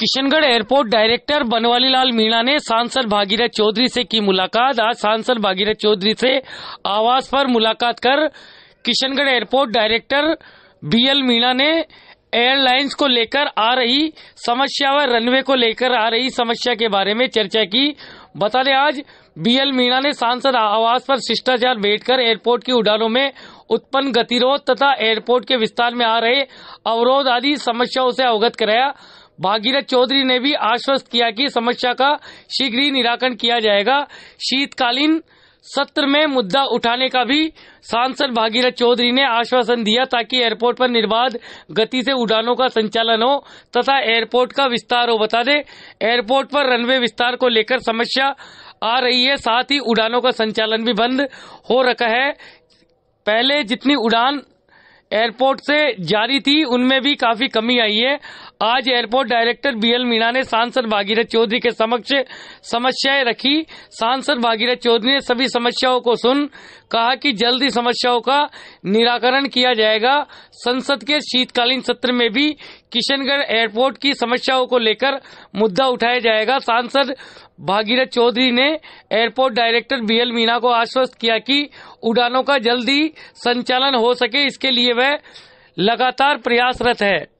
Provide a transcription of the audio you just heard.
Kishangarh airport director Banwali Lal Meena ने सांसद भागीरथ चौधरी से की मुलाकात आज सांसद भागीरथ चौधरी से आवास पर मुलाकात कर Kishangarh airport director B L Meena ने एयरलाइंस को लेकर आ रही समस्या व रनवे को लेकर आ रही समस्या के बारे में चर्चा की बता दें आज बी एल मीणा ने सांसद आवास पर शिष्टाचार कर एयरपोर्ट की उड़ानों में उत्पन्न गतिरोध तथा एयरपोर्ट के विस्तार में आ रहे अवरोध आदि समस्याओं से अवगत कराया भागीरथ चौधरी ने भी आश्वस्त किया कि समस्या का शीघ्र ही निराकरण किया जाएगा शीतकालीन सत्र में मुद्दा उठाने का भी सांसद भागीरथ चौधरी ने आश्वासन दिया ताकि एयरपोर्ट पर निर्बाध गति से उड़ानों का संचालन हो तथा एयरपोर्ट का विस्तार हो बता दे एयरपोर्ट पर रनवे विस्तार को लेकर समस्या आ रही है साथ ही उड़ानों का संचालन भी बंद हो रखा है पहले जितनी उड़ान एयरपोर्ट से जारी थी उनमें भी काफी कमी आई है आज एयरपोर्ट डायरेक्टर बीएल मीणा ने सांसद भागीरथ चौधरी के समक्ष समस्याएं रखी सांसद भागीरथ चौधरी ने सभी समस्याओं को सुन कहा कि जल्द ही समस्याओं का निराकरण किया जाएगा संसद के शीतकालीन सत्र में भी किशनगढ़ एयरपोर्ट की समस्याओं को लेकर मुद्दा उठाया जाएगा सांसद भागीरथ चौधरी ने एयरपोर्ट डायरेक्टर बीएल मीणा को आश्वस्त किया कि उड़ानों का जल्दी संचालन हो सके इसके लिए वह लगातार प्रयासरत है